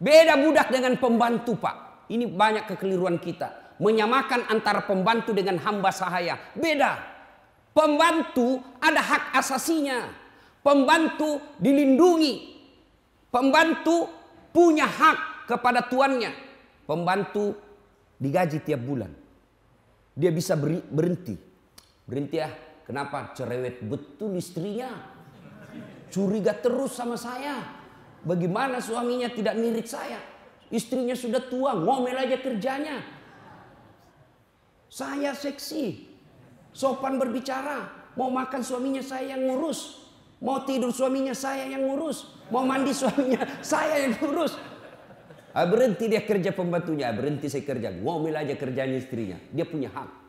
Beda budak dengan pembantu pak. Ini banyak kekeliruan kita. Menyamakan antara pembantu dengan hamba sahaya. Beda. Pembantu ada hak asasinya. Pembantu dilindungi. Pembantu punya hak kepada tuannya. Pembantu digaji tiap bulan. Dia bisa beri, berhenti. Berhenti ya. Kenapa? Cerewet betul istrinya. Curiga terus sama saya. Bagaimana suaminya tidak mirip saya? Istrinya sudah tua, ngomel aja kerjanya. Saya seksi, sopan berbicara. Mau makan suaminya saya yang ngurus. Mau tidur suaminya saya yang ngurus. Mau mandi suaminya saya yang ngurus. Ah, berhenti dia kerja pembantunya, ah, berhenti saya kerja. Ngomel aja kerjanya istrinya. Dia punya hak.